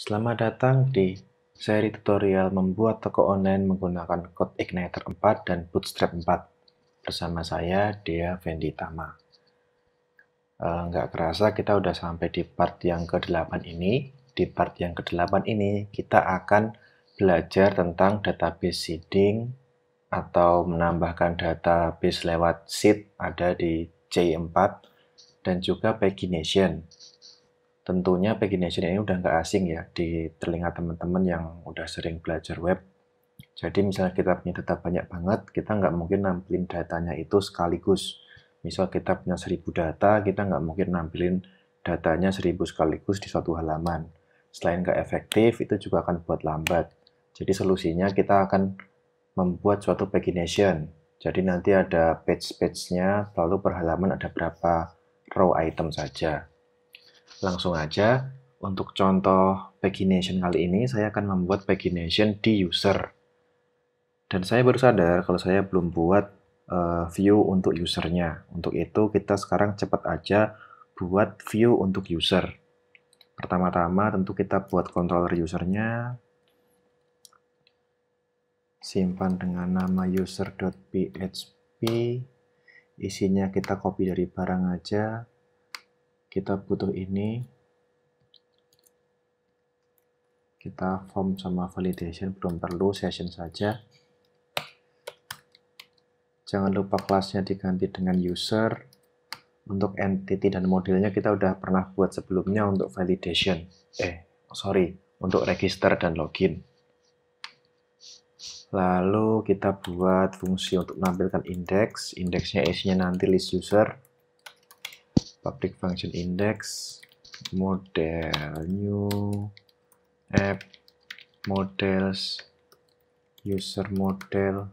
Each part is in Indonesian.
Selamat datang di seri tutorial membuat toko online menggunakan Code Igniter 4 dan Bootstrap 4 bersama saya Dea Vendi Tama. Eh, nggak e, kerasa kita udah sampai di part yang ke-8 ini. Di part yang ke-8 ini kita akan belajar tentang database seeding atau menambahkan database lewat seed ada di J4 dan juga pagination Tentunya pagination ini udah nggak asing ya di telinga teman-teman yang udah sering belajar web. Jadi misalnya kita punya data banyak banget, kita nggak mungkin nampilin datanya itu sekaligus. Misal kita punya 1000 data, kita nggak mungkin nampilin datanya seribu sekaligus di suatu halaman. Selain nggak efektif, itu juga akan buat lambat. Jadi solusinya kita akan membuat suatu pagination. Jadi nanti ada page-page-nya, lalu per halaman ada berapa row item saja. Langsung aja, untuk contoh pagination kali ini, saya akan membuat pagination di user. Dan saya baru sadar kalau saya belum buat uh, view untuk usernya. Untuk itu, kita sekarang cepat aja buat view untuk user. Pertama-tama, tentu kita buat controller usernya, simpan dengan nama user.php isinya kita copy dari barang aja kita butuh ini kita form sama validation belum perlu session saja jangan lupa kelasnya diganti dengan user untuk entity dan modelnya kita udah pernah buat sebelumnya untuk validation eh sorry untuk register dan login lalu kita buat fungsi untuk menampilkan indeks indeksnya isinya nanti list user public function index model new app models user model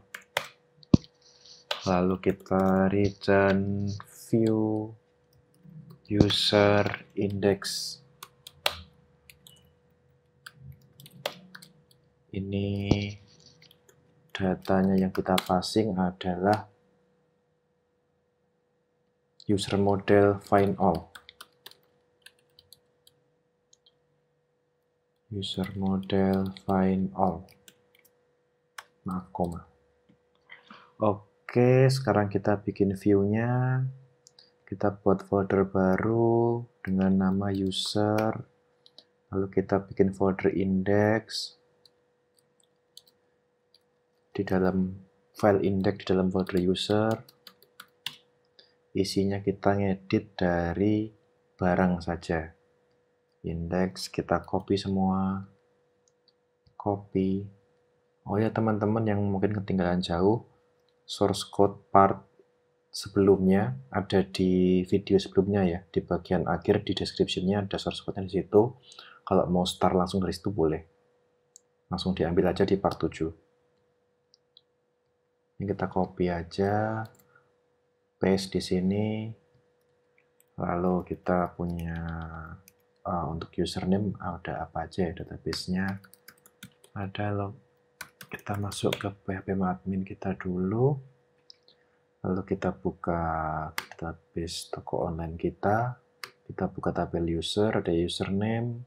lalu kita return view user index ini datanya yang kita passing adalah user model find all user model find all maaf koma oke sekarang kita bikin view-nya kita buat folder baru dengan nama user lalu kita bikin folder index di dalam file index di dalam folder user isinya kita ngedit dari barang saja. indeks kita copy semua. Copy. Oh ya teman-teman yang mungkin ketinggalan jauh, source code part sebelumnya ada di video sebelumnya ya, di bagian akhir di deskripsinya ada source code-nya di situ. Kalau mau start langsung dari situ boleh. Langsung diambil aja di part 7. Ini kita copy aja, paste di sini lalu kita punya uh, untuk username ada apa aja ya database-nya ada log kita masuk ke phpmyadmin kita dulu lalu kita buka database toko online kita kita buka tabel user ada username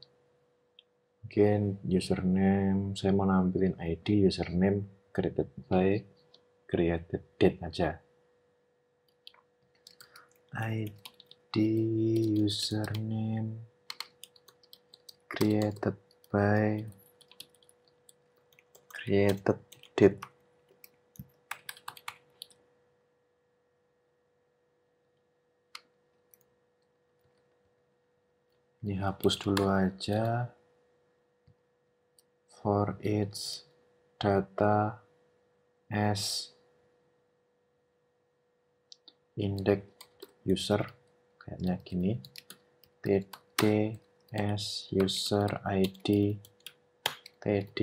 mungkin username saya mau nampilin ID username created by created date aja id username created by created date ini hapus dulu aja for its data as index user kayaknya gini tds user id td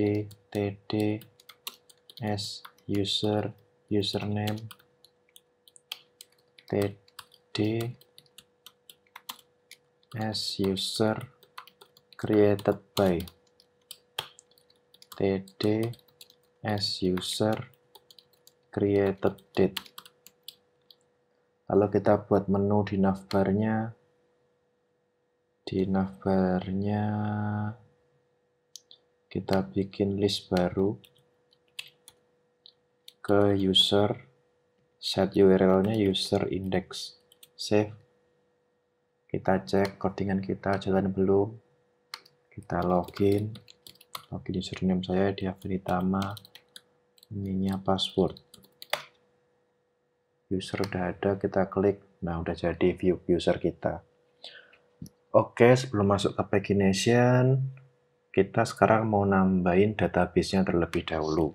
td s user username td s user created by td s user created date kalau kita buat menu di navbarnya. Di navbarnya kita bikin list baru ke user set URL-nya user index save kita cek codingan kita jalan belum kita login login username saya di Avinitama ininya password user udah ada kita klik nah udah jadi view user kita oke sebelum masuk ke pagination kita sekarang mau nambahin database-nya terlebih dahulu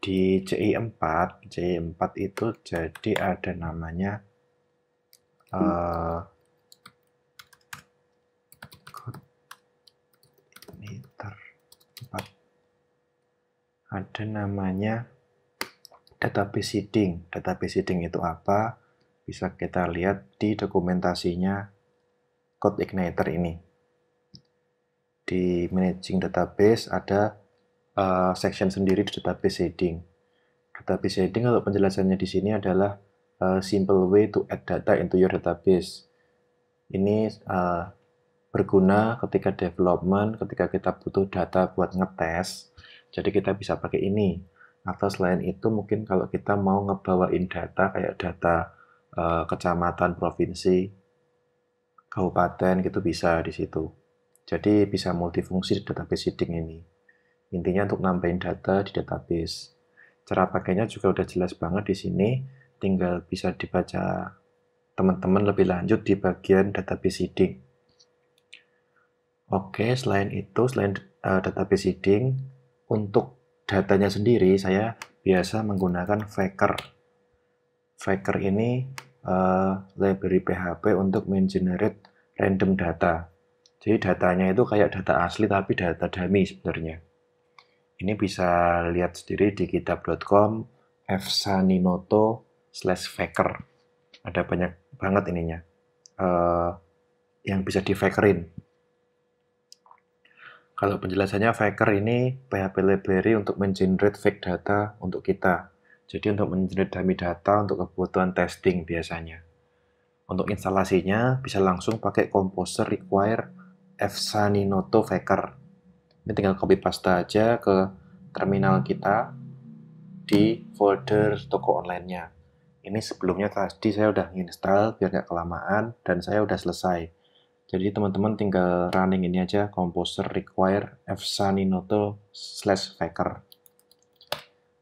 di CI4 CI4 itu jadi ada namanya uh, ada namanya database seeding. Database seeding itu apa? Bisa kita lihat di dokumentasinya Code Igniter ini. Di Managing Database ada uh, section sendiri di database seeding. Database seeding kalau penjelasannya di sini adalah a eh, simple way to add data into your database. Ini uh, berguna ketika development, ketika kita butuh data buat ngetes. Jadi kita bisa pakai ini atau selain itu mungkin kalau kita mau ngebawain data kayak data eh, kecamatan, provinsi, kabupaten gitu bisa di situ. Jadi bisa multifungsi di database seeding ini. Intinya untuk nambahin data di database. Cara pakainya juga udah jelas banget di sini, tinggal bisa dibaca teman-teman lebih lanjut di bagian database seeding. Oke, selain itu, selain uh, database seeding, untuk datanya sendiri saya biasa menggunakan Faker. Faker ini uh, library PHP untuk mengenerate random data. Jadi datanya itu kayak data asli tapi data dummy sebenarnya. Ini bisa lihat sendiri di kitab.com fsaninoto slash faker. Ada banyak banget ininya uh, yang bisa di fakerin. Kalau penjelasannya Faker ini PHP library untuk mengenerate fake data untuk kita. Jadi untuk mengenerate dummy data untuk kebutuhan testing biasanya. Untuk instalasinya bisa langsung pakai composer require fsaninoto faker. Ini tinggal copy paste aja ke terminal kita di folder toko online-nya. Ini sebelumnya tadi saya udah install biar nggak kelamaan dan saya udah selesai. Jadi teman-teman tinggal running ini aja, composer require fsaninoto slash faker.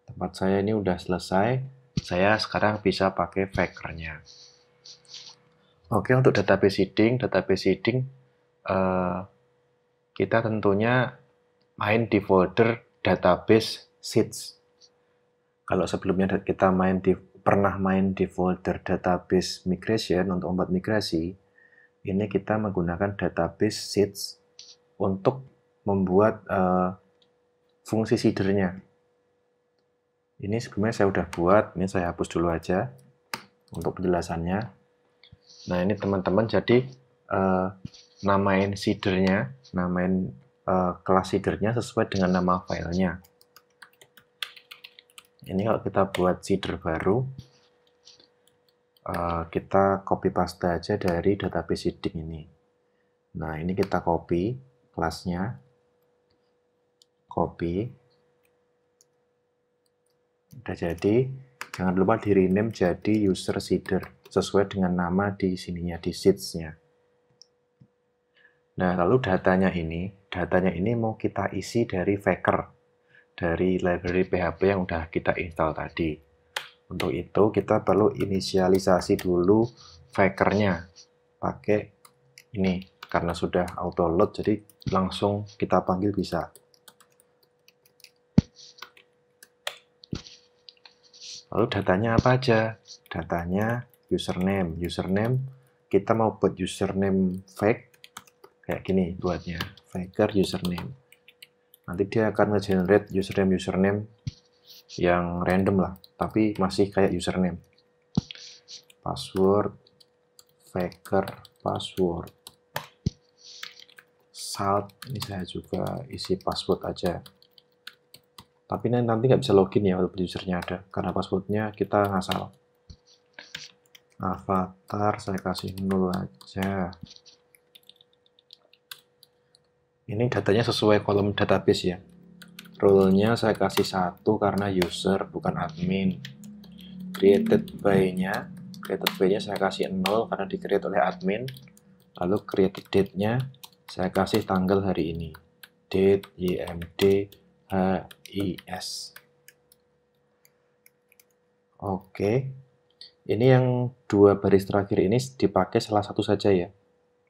Tempat saya ini udah selesai, saya sekarang bisa pakai fakernya. Oke, untuk database seeding, database seeding uh, eh, kita tentunya main di folder database seeds. Kalau sebelumnya kita main di pernah main di folder database migration untuk membuat migrasi, ini kita menggunakan database seeds untuk membuat uh, fungsi seedernya. Ini sebelumnya saya sudah buat, ini saya hapus dulu aja untuk penjelasannya. Nah ini teman-teman jadi uh, namain seedernya, namain uh, kelas seedernya sesuai dengan nama filenya. Ini kalau kita buat seeder baru, Eh, kita copy paste aja dari database seeding ini. Nah, ini kita copy kelasnya. Copy. Udah jadi. Jangan lupa di rename jadi user seeder sesuai dengan nama di sininya di seeds-nya. Nah, lalu datanya ini, datanya ini mau kita isi dari Faker, dari library PHP yang udah kita install tadi. Untuk itu kita perlu inisialisasi dulu fakernya pakai ini karena sudah auto load jadi langsung kita panggil bisa. Lalu datanya apa aja? Datanya username. Username kita mau buat username fake kayak gini buatnya faker username. Nanti dia akan nge-generate username username yang random lah, tapi masih kayak username. Password, faker password. Salt, ini saya juga isi password aja. Tapi nanti nggak bisa login ya walaupun usernya ada, karena passwordnya kita ngasal. Avatar saya kasih nol aja ini datanya sesuai kolom database ya Rule-nya saya kasih satu karena user bukan admin. Created by-nya, created by-nya saya kasih 0 karena di-create oleh admin. Lalu created date-nya saya kasih tanggal hari ini. Date YMD HIS. Oke. Ini yang dua baris terakhir ini dipakai salah satu saja ya.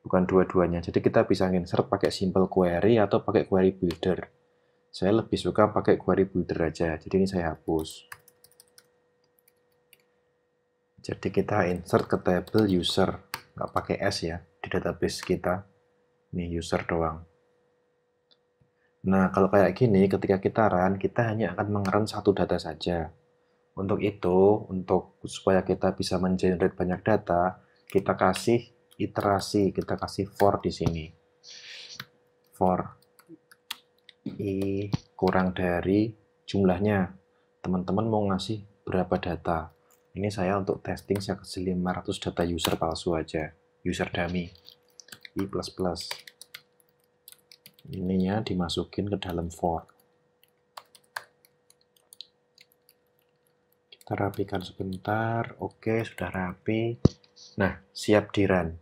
Bukan dua-duanya. Jadi kita bisa insert pakai simple query atau pakai query builder. Saya lebih suka pakai query builder aja. Jadi ini saya hapus. Jadi kita insert ke table user, nggak pakai S ya, di database kita. Ini user doang. Nah, kalau kayak gini, ketika kita run, kita hanya akan mengeran satu data saja. Untuk itu, untuk supaya kita bisa mengenerate banyak data, kita kasih iterasi, kita kasih for di sini. For I kurang dari jumlahnya. Teman-teman mau ngasih berapa data? Ini saya untuk testing saya kasih 500 data user palsu aja, user dummy. I++. Ininya dimasukin ke dalam for. Kita rapikan sebentar. Oke, sudah rapi. Nah, siap di run.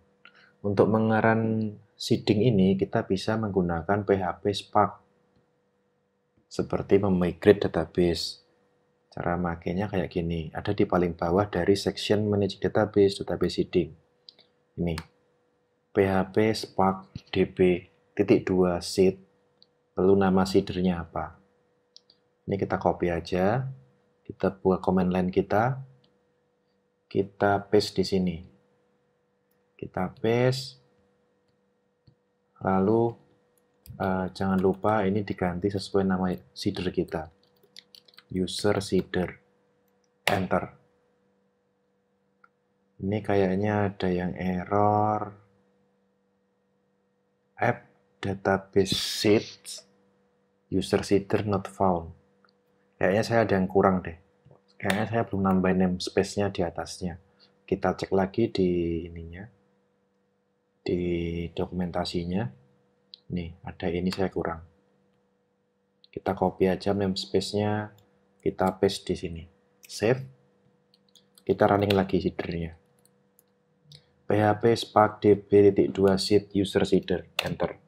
Untuk mengeran seeding ini kita bisa menggunakan PHP Spark seperti memigrate database. Cara makainya kayak gini, ada di paling bawah dari section manage database, database seeding. Ini, PHP Spark DB titik seed, lalu nama seedernya apa. Ini kita copy aja, kita buat command line kita, kita paste di sini. Kita paste, lalu uh, jangan lupa ini diganti sesuai nama seeder kita user seeder enter ini kayaknya ada yang error app database seed user seeder not found kayaknya saya ada yang kurang deh kayaknya saya belum nambahin namespace-nya di atasnya kita cek lagi di ininya di dokumentasinya Nih, ada ini saya kurang. Kita copy aja namespace-nya, kita paste di sini. Save. Kita running lagi seedernya. php spark db.2 seed user seeder. Enter.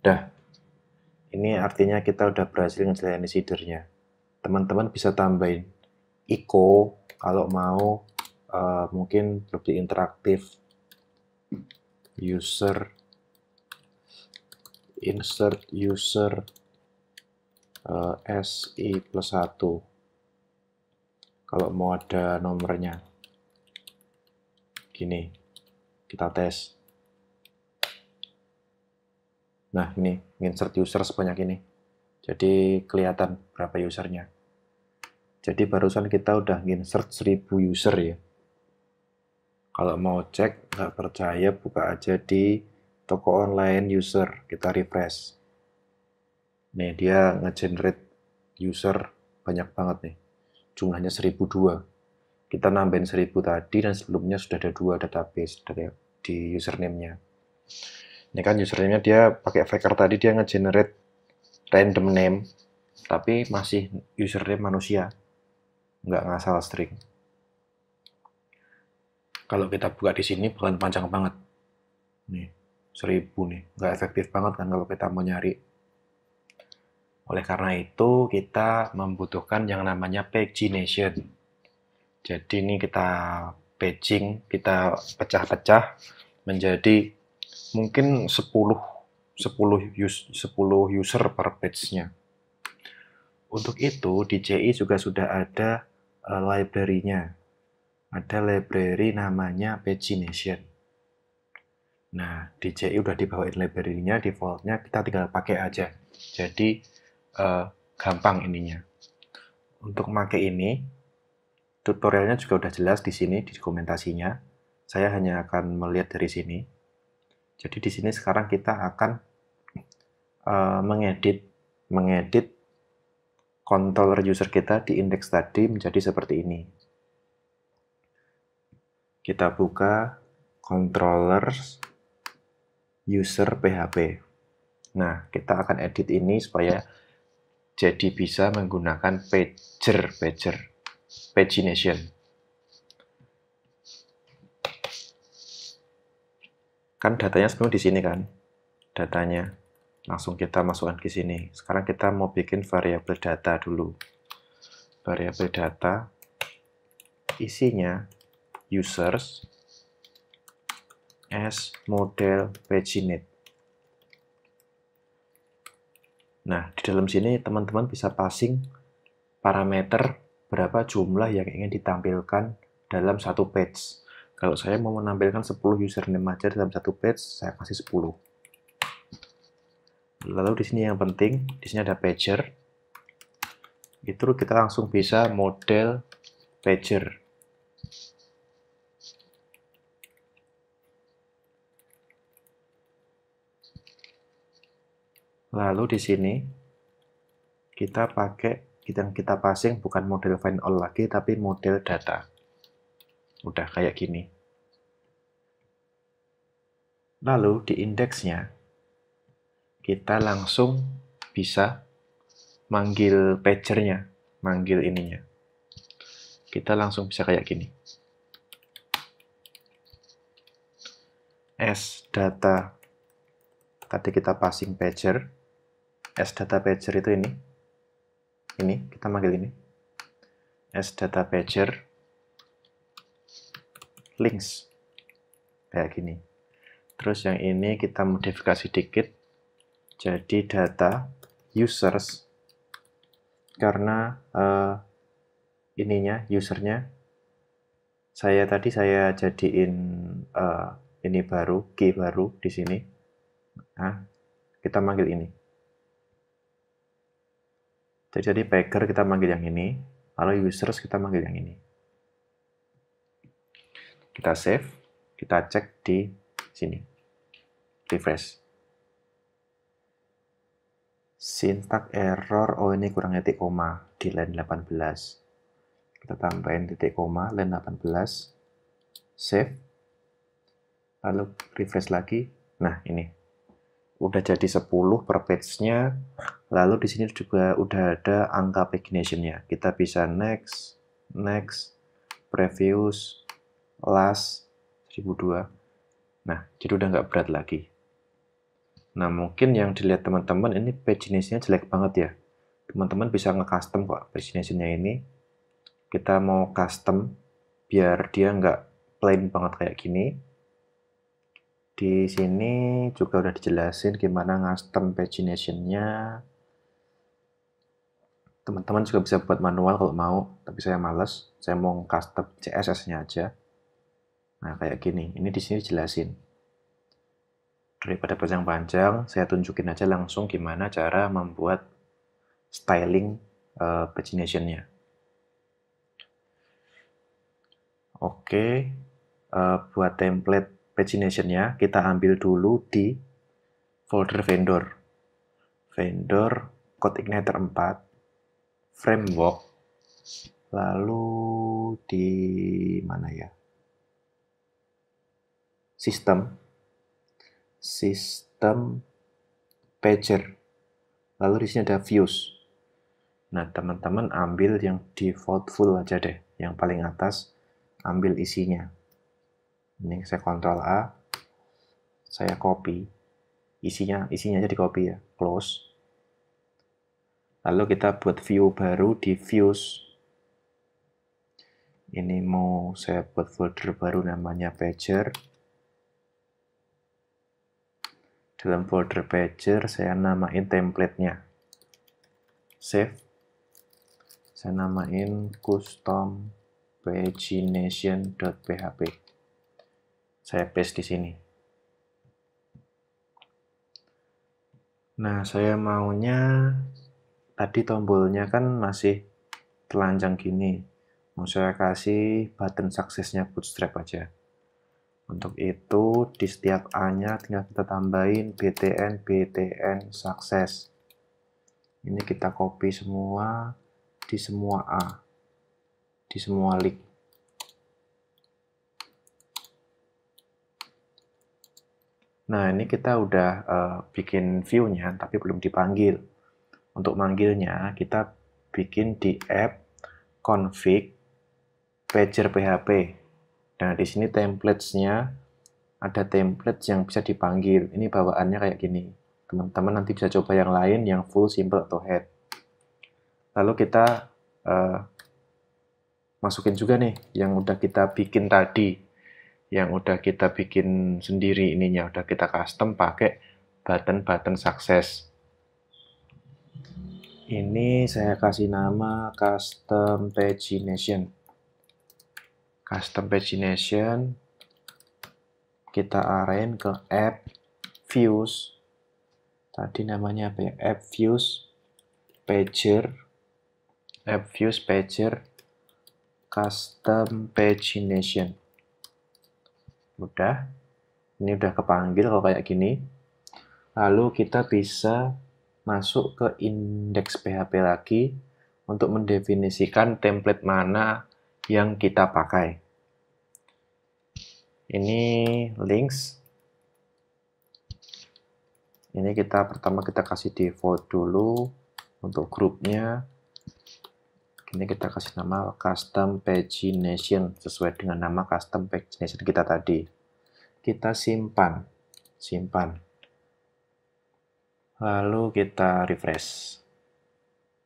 Dah. Ini artinya kita udah berhasil ngejalanin seedernya. Teman-teman bisa tambahin echo kalau mau uh, mungkin lebih interaktif user insert user uh, eh, SI plus 1 kalau mau ada nomornya gini kita tes nah ini insert user sebanyak ini jadi kelihatan berapa usernya jadi barusan kita udah insert 1000 user ya kalau mau cek nggak percaya buka aja di toko online user, kita refresh. Nih, dia ngegenerate user banyak banget nih. Jumlahnya 1002. Kita nambahin 1000 tadi dan sebelumnya sudah ada dua database dari di username-nya. Ini kan username-nya dia pakai faker tadi dia ngegenerate random name tapi masih username manusia. Nggak ngasal string. Kalau kita buka di sini bakalan panjang banget. Nih, seribu nih nggak efektif banget kan kalau kita mau nyari oleh karena itu kita membutuhkan yang namanya pagination jadi ini kita paging kita pecah-pecah menjadi mungkin 10 10 use 10 user per page-nya untuk itu di JI juga sudah ada uh, library-nya. Ada library namanya Pagination. Nah, DJI udah dibawain library-nya, defaultnya kita tinggal pakai aja. Jadi uh, gampang ininya. Untuk memakai ini, tutorialnya juga udah jelas di sini di dokumentasinya. Saya hanya akan melihat dari sini. Jadi di sini sekarang kita akan uh, mengedit mengedit controller user kita di index tadi menjadi seperti ini. Kita buka controllers user PHP. Nah, kita akan edit ini supaya jadi bisa menggunakan pager, pager, pagination. Kan datanya semua di sini kan, datanya. Langsung kita masukkan ke sini. Sekarang kita mau bikin variabel data dulu. Variabel data isinya users as model paginate. Nah, di dalam sini teman-teman bisa passing parameter berapa jumlah yang ingin ditampilkan dalam satu page. Kalau saya mau menampilkan 10 username aja dalam satu page, saya kasih 10. Lalu di sini yang penting, di sini ada pager. Itu kita langsung bisa model pager. Lalu di sini kita pakai yang kita passing bukan model find all lagi tapi model data. Udah kayak gini. Lalu di indeksnya kita langsung bisa manggil pagernya, manggil ininya. Kita langsung bisa kayak gini. S data tadi kita passing pager s data pager itu ini ini kita manggil ini s data pager links kayak gini terus yang ini kita modifikasi dikit jadi data users karena uh, ininya usernya saya tadi saya jadiin uh, ini baru key baru di sini nah kita manggil ini jadi packer kita manggil yang ini, lalu users kita manggil yang ini. Kita save, kita cek di sini. Refresh. Sintak error, oh ini kurang titik koma di line 18. Kita tambahin titik koma, line 18. Save. Lalu refresh lagi. Nah, ini. Udah jadi 10 per page-nya, Lalu di sini juga udah ada angka paginationnya. Kita bisa next, next, previous, last, 1002. Nah, jadi udah nggak berat lagi. Nah, mungkin yang dilihat teman-teman ini paginationnya jelek banget ya. Teman-teman bisa nge-custom kok paginationnya ini. Kita mau custom biar dia nggak plain banget kayak gini. Di sini juga udah dijelasin gimana custom paginationnya nya Teman-teman juga bisa buat manual kalau mau, tapi saya males. Saya mau custom CSS-nya aja. Nah, kayak gini. Ini di sini jelasin. Daripada panjang-panjang, saya tunjukin aja langsung gimana cara membuat styling uh, pagination-nya. Oke, uh, buat template pagination-nya, kita ambil dulu di folder vendor. Vendor Code Igniter 4 framework lalu di mana ya sistem sistem pager lalu di sini ada views nah teman-teman ambil yang default full aja deh yang paling atas ambil isinya ini saya kontrol A saya copy isinya isinya aja di copy ya close Lalu kita buat view baru di views. Ini mau saya buat folder baru namanya pager. Dalam folder pager saya namain templatenya Save. Saya namain custom pagination.php. Saya paste di sini. Nah, saya maunya tadi tombolnya kan masih telanjang gini mau saya kasih button suksesnya bootstrap aja untuk itu di setiap A nya tinggal kita tambahin btn btn sukses ini kita copy semua di semua A di semua link nah ini kita udah uh, bikin view nya tapi belum dipanggil untuk manggilnya, kita bikin di app config pager PHP. Nah, di sini templatesnya ada template yang bisa dipanggil. Ini bawaannya kayak gini. Teman-teman nanti bisa coba yang lain, yang full, simple, atau head. Lalu kita uh, masukin juga nih yang udah kita bikin tadi. Yang udah kita bikin sendiri ininya, udah kita custom pakai button-button sukses ini saya kasih nama custom pagination custom pagination kita arahin ke app views tadi namanya apa ya app views pager app views pager custom pagination udah ini udah kepanggil kalau kayak gini lalu kita bisa masuk ke indeks PHP lagi untuk mendefinisikan template mana yang kita pakai. Ini links. Ini kita pertama kita kasih default dulu untuk grupnya. Ini kita kasih nama custom pagination sesuai dengan nama custom pagination kita tadi. Kita simpan. Simpan lalu kita refresh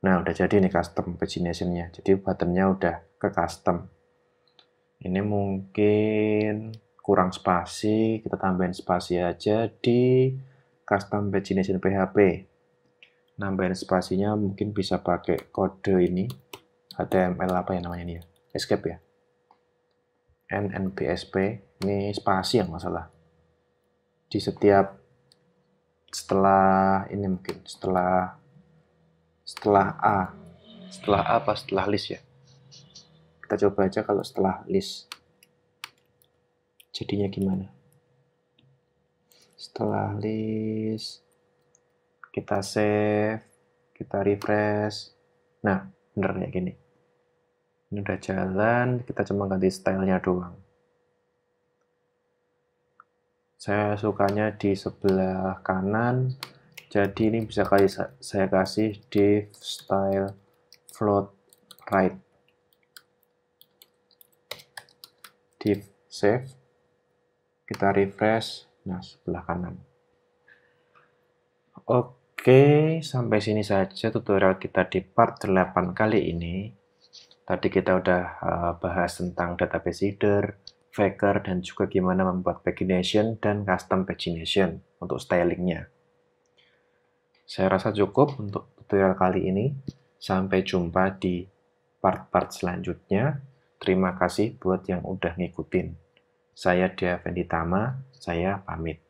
nah udah jadi nih custom paginationnya jadi buttonnya udah ke custom ini mungkin kurang spasi kita tambahin spasi aja di custom pagination PHP nambahin spasinya mungkin bisa pakai kode ini HTML apa ya namanya ini ya escape ya NNBSP ini spasi yang masalah di setiap setelah ini mungkin setelah setelah A setelah A apa setelah list ya kita coba aja kalau setelah list jadinya gimana setelah list kita save kita refresh nah bener ya gini ini udah jalan kita cuma ganti stylenya doang saya sukanya di sebelah kanan jadi ini bisa saya kasih div style float right div save kita refresh nah sebelah kanan Oke, sampai sini saja tutorial kita di part 8 kali ini. Tadi kita udah eh, bahas tentang database header, Faker dan juga gimana membuat pagination dan custom pagination untuk stylingnya. Saya rasa cukup untuk tutorial kali ini. Sampai jumpa di part-part selanjutnya. Terima kasih buat yang udah ngikutin. Saya Dia Venditama, saya pamit.